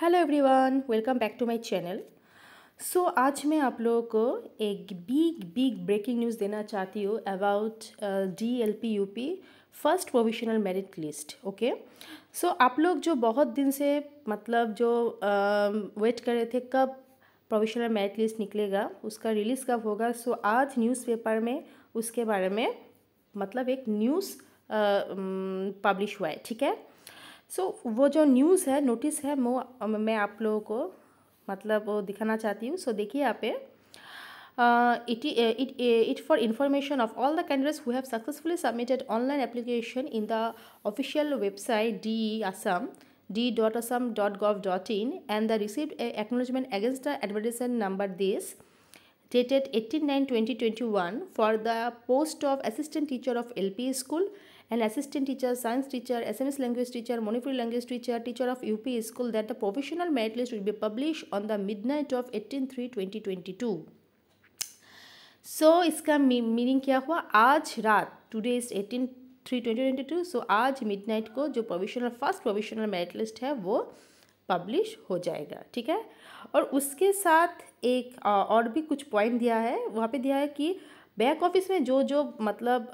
Hello everyone welcome back to my channel so आज मैं आप लोगों को एक बिग बिग ब्रेकिंग न्यूज़ देना चाहती हूँ about D L P U P first provisional merit list okay so आप लोग जो बहुत दिन से मतलब जो वेट um, uh, कर रहे थे कब प्रोविशनल मेरिट लिस्ट निकलेगा उसका रिलीज़ कब होगा सो so, आज न्यूज़पेपर में उसके बारे में मतलब एक न्यूज़ पब्लिश uh, um, हुआ है ठीक है सो so, वो जो न्यूज़ है नोटिस है वो मैं आप लोगों को मतलब वो दिखाना चाहती हूँ सो so, देखिए यहाँ पे it it for information of all the candidates who have successfully submitted online application in the official website D Assam D dot Assam dot gov dot in and the receive acknowledgement against the advertisement number this dated eighteen nine twenty twenty one for the post of assistant teacher of L P school an assistant teacher, science teacher, SNS language teacher, Manipuri language teacher, teacher of UP school that the provisional merit list will be published on the midnight of 18-3-2022. So so, इसका meaning क्या हुआ आज रात today is eighteen three twenty twenty two so आज midnight को जो provisional first provisional merit list है वो पब्लिश हो जाएगा ठीक है और उसके साथ एक और भी कुछ पॉइंट दिया है वहाँ पे दिया है कि बैक ऑफिस में जो जो मतलब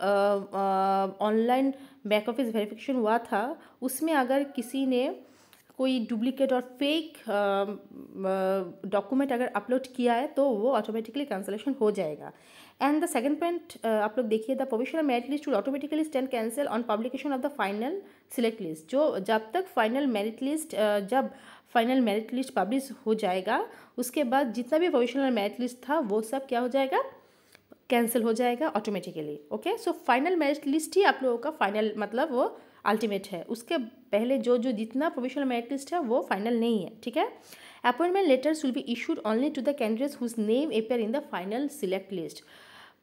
ऑनलाइन बैक ऑफिस वेरिफिकेशन हुआ था उसमें अगर किसी ने कोई डुप्लीकेट और फेक डॉक्यूमेंट अगर अपलोड किया है तो वो ऑटोमेटिकली कैंसिलेशन हो जाएगा एंड द सेकंड पॉइंट आप लोग देखिए the provisional merit list to automatically stand cancel on publication of the final select list जो जब तक फाइनल मेरिट लिस्ट जब फाइनल मेरिट लिस्ट पब्लिश हो जाएगा उसके बाद जितना भी प्रोविशनल मेरिट लिस्ट था वो सब क्या हो जाएगा कैंसिल हो जाएगा automatically okay so final merit list ही आप लोगों का फाइनल मतलब वो अल्टीमेट है उसके पहले जो जो जितना प्रोविशनल मेरिट लिस्ट है वो फाइनल नहीं है ठीक है appointment letters will be issued only to the candidates whose name appear in the final select list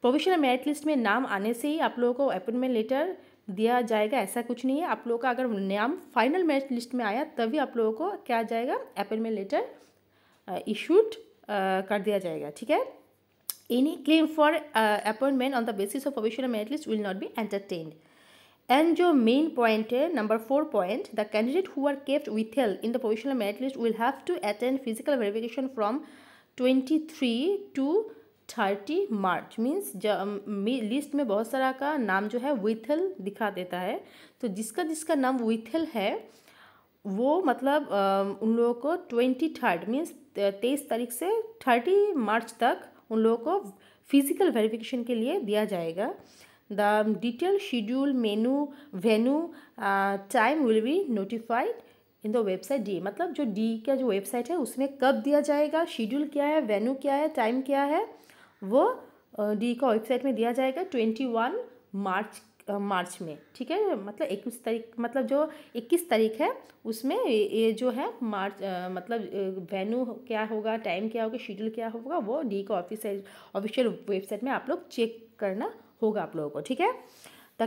provisional merit list में नाम आने से ही आप लोगों को अपॉइंटमेंट लेटर दिया जाएगा ऐसा कुछ नहीं है आप लोगों का अगर नाम फाइनल मेरिट लिस्ट में आया तभी आप लोगों को क्या जाएगा अपॉइंटमेंट लेटर इशूड कर दिया जाएगा ठीक है Any claim for uh, appointment on the basis of provisional merit list will not be entertained. And your main point, number four point, the candidate who are kept withheld in the provisional merit list will have to attend physical verification from 23 to thirty March means list में बहुत सारा का नाम जो है विथल दिखा देता है तो जिसका जिसका नाम विथल है वो मतलब आ, उन लोगों को ट्वेंटी थर्ड मीन्स तेईस तारीख से थर्टी मार्च तक उन लोगों को फिजिकल वेरिफिकेशन के लिए दिया जाएगा the detail schedule menu venue time will be notified in the website D मतलब जो डी का जो वेबसाइट है उसमें कब दिया जाएगा शेड्यूल क्या है वेन्यू क्या है टाइम क्या है वो डी uh, का वेबसाइट में दिया जाएगा ट्वेंटी वन मार्च मार्च में ठीक है मतलब इक्कीस तारीख मतलब जो इक्कीस तारीख है उसमें ये जो है मार्च मतलब वेन्यू क्या होगा टाइम क्या होगा शेड्यूल क्या होगा वो डी का ऑफिस ऑफिशियल वेबसाइट में आप लोग चेक करना होगा आप लोगों को ठीक है the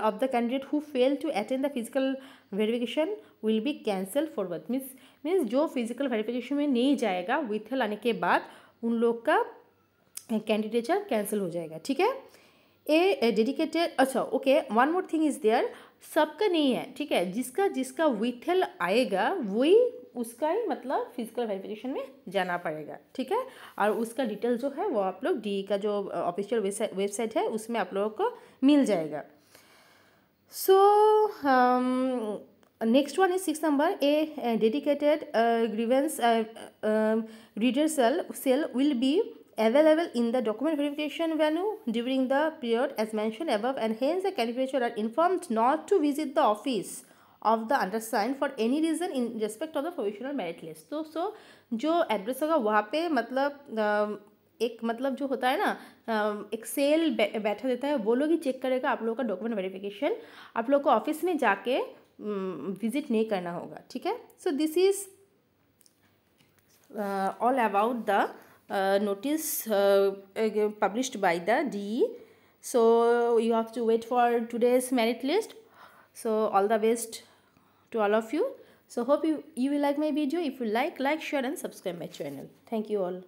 of the candidate who fail to attend the physical verification will be be for worth means means जो फिजिकल वेरिफिकेशन में नहीं जाएगा विथल आने के बाद उन लोग का कैंडिडेचर कैंसिल हो जाएगा ठीक है ए डेडिकेटेड अच्छा okay one more thing is there सबका नहीं है ठीक है जिसका जिसका विथल आएगा वही उसका ही मतलब फिजिकल वेरिफिकेशन में जाना पड़ेगा ठीक है और उसका डिटेल जो है वो आप लोग डी का जो ऑफिशियल uh, वेबसाइट है उसमें आप लोगों को मिल जाएगा so next one is six number a dedicated grievance redressal cell cell will be available in the document verification value during the period as mentioned above and hence the candidate are informed not to visit the office of the undersign for any reason in respect of the provisional merit list तो so जो address होगा वहाँ पे मतलब um, एक मतलब जो होता है ना um, एक सेल बैठा देता है वो लोग ही चेक करेगा आप लोगों का डॉक्यूमेंट वेरिफिकेशन आप लोग को ऑफिस में जाके विजिट um, नहीं करना होगा ठीक है so this is all about the uh, notice uh, uh, published by the DE. So you have to wait for today's merit list. So all the best to all of you. So hope you, you will like my video. If you like, like, share and subscribe my channel. Thank you all.